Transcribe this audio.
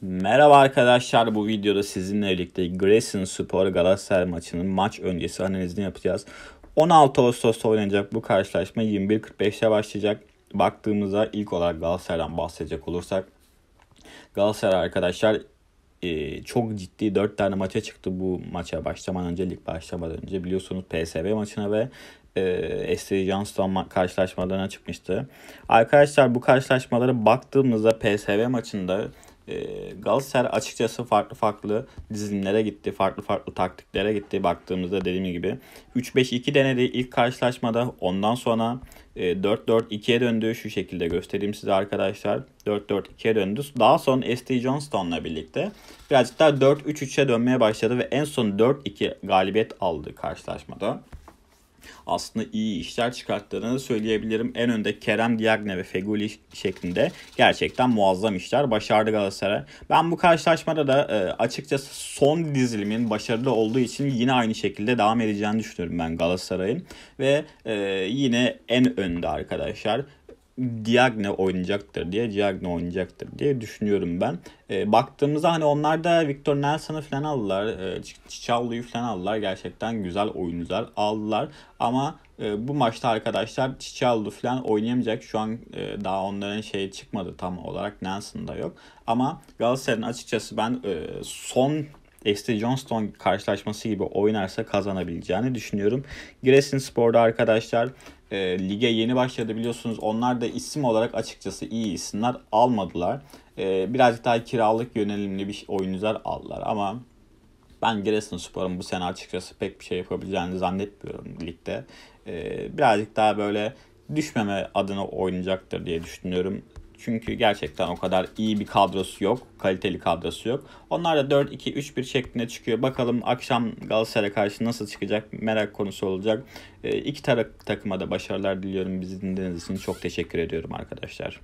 Merhaba arkadaşlar bu videoda sizinle birlikte Giresun Spor Galatasaray maçının maç öncesi analizini yapacağız. 16 Ağustos'ta oynanacak bu karşılaşma 21.45'te başlayacak. Baktığımızda ilk olarak Galatasaray'dan bahsedecek olursak Galatasaray arkadaşlar e, çok ciddi 4 tane maça çıktı bu maça başlamadan önce lig başlamadan önce biliyorsunuz PSV maçına ve e, SC Johnston karşılaşmalarına çıkmıştı. Arkadaşlar bu karşılaşmalara baktığımızda PSV maçında e, Galatasaray açıkçası farklı farklı dizilimlere gitti. Farklı farklı taktiklere gitti baktığımızda dediğim gibi. 3-5-2 denedi ilk karşılaşmada. Ondan sonra e, 4-4-2'ye döndü. Şu şekilde göstereyim size arkadaşlar. 4-4-2'ye döndü. Daha son ST Johnston'la birlikte birazcık daha 4-3-3'e dönmeye başladı ve en son 4-2 galibiyet aldı karşılaşmada aslında iyi işler çıkarttığını söyleyebilirim. En önde Kerem Diagne ve Feguli şeklinde gerçekten muazzam işler başardı Galatasaray. Ben bu karşılaşmada da e, açıkçası son dizilimin başarılı olduğu için yine aynı şekilde devam edeceğini düşünüyorum ben Galatasaray'ın. Ve e, yine en önde arkadaşlar Diagne oynayacaktır diye, Diagne oynayacaktır diye düşünüyorum ben. E, baktığımızda hani onlar da Victor Nelson'ı falan aldılar, e, falan aldılar. Gerçekten güzel oyuncular aldılar. Ama e, bu maçta arkadaşlar Çiçallı falan oynayamayacak. Şu an e, daha onların şey çıkmadı tam olarak. Nelson da yok. Ama Galatasaray'ın açıkçası ben e, son Esti Johnston karşılaşması gibi oynarsa kazanabileceğini düşünüyorum. Giresun Spor'da arkadaşlar e, lige yeni başladı biliyorsunuz. Onlar da isim olarak açıkçası iyi isimler almadılar. E, birazcık daha kiralık yönelimli bir oyuncular aldılar ama ben Spor'un bu sene açıkçası pek bir şey yapabileceğini zannetmiyorum ligde. Ee, birazcık daha böyle düşmeme adına oynayacaktır diye düşünüyorum. Çünkü gerçekten o kadar iyi bir kadrosu yok. Kaliteli kadrosu yok. Onlar da 4-2-3-1 şeklinde çıkıyor. Bakalım akşam Galatasaray'a karşı nasıl çıkacak merak konusu olacak. E, iki taraf takıma da başarılar diliyorum. Bizi dinlediğiniz için çok teşekkür ediyorum arkadaşlar.